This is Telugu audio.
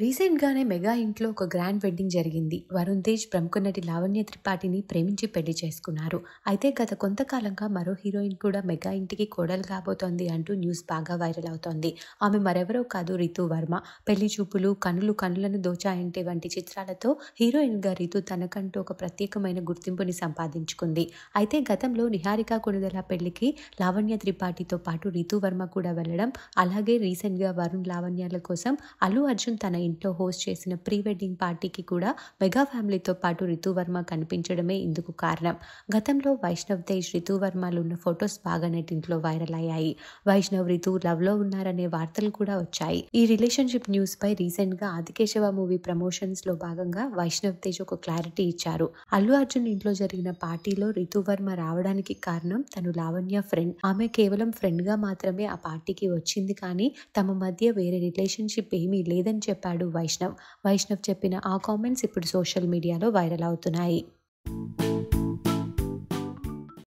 రీసెంట్గానే మెగా ఇంట్లో ఒక గ్రాండ్ వెడ్డింగ్ జరిగింది వరుణ్ తేజ్ ప్రముఖ నటి లావణ్య త్రిపాఠిని ప్రేమించి పెళ్లి చేసుకున్నారు అయితే గత కొంతకాలంగా మరో హీరోయిన్ కూడా మెగా ఇంటికి కోడలు కాబోతోంది అంటూ న్యూస్ బాగా వైరల్ అవుతోంది ఆమె మరెవరో కాదు రితు వర్మ పెళ్లి చూపులు కనులు కనులను దోచాయంటే వంటి చిత్రాలతో హీరోయిన్గా రితు తనకంటూ ఒక ప్రత్యేకమైన గుర్తింపుని సంపాదించుకుంది అయితే గతంలో నిహారిక కొనుదల పెళ్లికి లావణ్య త్రిపాఠితో పాటు రితు వర్మ కూడా వెళ్ళడం అలాగే రీసెంట్గా వరుణ్ లావణ్యాల కోసం అల్లు అర్జున్ తన ఇంట్లో హోస్ట్ చేసిన ప్రీ వెడ్డింగ్ పార్టీకి కూడా మెగా ఫ్యామిలీతో పాటు రితువర్మ కనిపించడమే ఇందుకు కారణం గతంలో వైష్ణవ్ తేజ్ రితువర్మలు ఉన్న ఫొటోస్ బాగా నెట్టింట్లో వైరల్ అయ్యాయి వైష్ణవ్ రితు లో ఉన్నారనే వార్తలు కూడా వచ్చాయి ఈ రిలేషన్షిప్ న్యూస్ పై రీసెంట్ గా ఆదికేశవ మూవీ ప్రమోషన్స్ లో భాగంగా వైష్ణవ్ తేజ్ ఒక క్లారిటీ ఇచ్చారు అల్లు అర్జున్ ఇంట్లో జరిగిన పార్టీలో రితువర్మ రావడానికి కారణం తను లావణ్య ఫ్రెండ్ ఆమె కేవలం ఫ్రెండ్గా మాత్రమే ఆ పార్టీకి వచ్చింది కానీ తమ మధ్య వేరే రిలేషన్షిప్ ఏమీ లేదని చెప్పారు చెప్పాడు వైష్ణవ్ వైష్ణవ్ చెప్పిన ఆ కామెంట్స్ ఇప్పుడు సోషల్ మీడియాలో వైరల్ అవుతున్నాయి